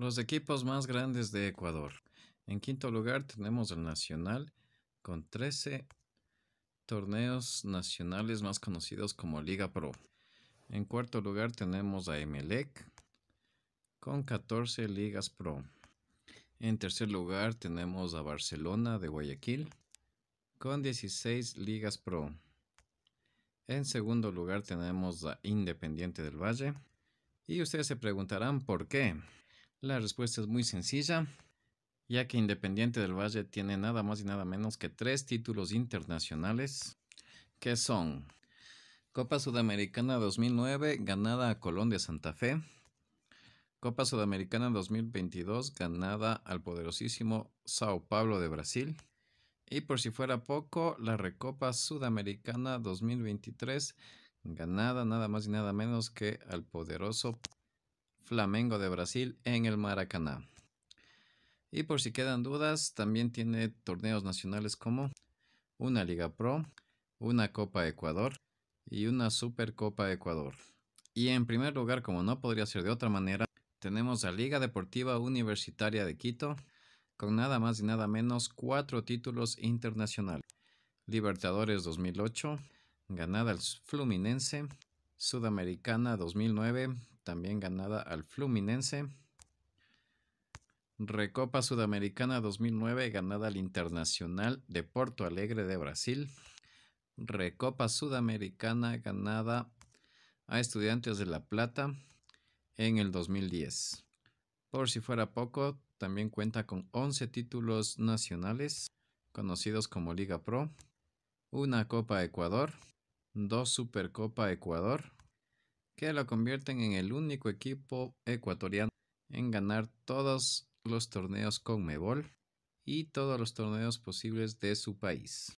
Los equipos más grandes de Ecuador. En quinto lugar tenemos el Nacional con 13 torneos nacionales más conocidos como Liga Pro. En cuarto lugar tenemos a Emelec con 14 ligas pro. En tercer lugar tenemos a Barcelona de Guayaquil con 16 ligas pro. En segundo lugar tenemos a Independiente del Valle. Y ustedes se preguntarán por qué. La respuesta es muy sencilla, ya que Independiente del Valle tiene nada más y nada menos que tres títulos internacionales, que son Copa Sudamericana 2009 ganada a Colón de Santa Fe, Copa Sudamericana 2022 ganada al poderosísimo Sao Paulo de Brasil. Y por si fuera poco, la Recopa Sudamericana 2023 ganada nada más y nada menos que al poderoso Flamengo de Brasil en el Maracaná. Y por si quedan dudas, también tiene torneos nacionales como una Liga Pro, una Copa Ecuador y una Supercopa Ecuador. Y en primer lugar, como no podría ser de otra manera, tenemos la Liga Deportiva Universitaria de Quito, con nada más y nada menos cuatro títulos internacionales. Libertadores 2008, ganada el Fluminense, Sudamericana 2009, también ganada al Fluminense. Recopa Sudamericana 2009 ganada al Internacional de Porto Alegre de Brasil. Recopa Sudamericana ganada a Estudiantes de La Plata en el 2010. Por si fuera poco, también cuenta con 11 títulos nacionales conocidos como Liga Pro, una Copa Ecuador, dos Supercopa Ecuador, que lo convierten en el único equipo ecuatoriano en ganar todos los torneos con Mebol y todos los torneos posibles de su país.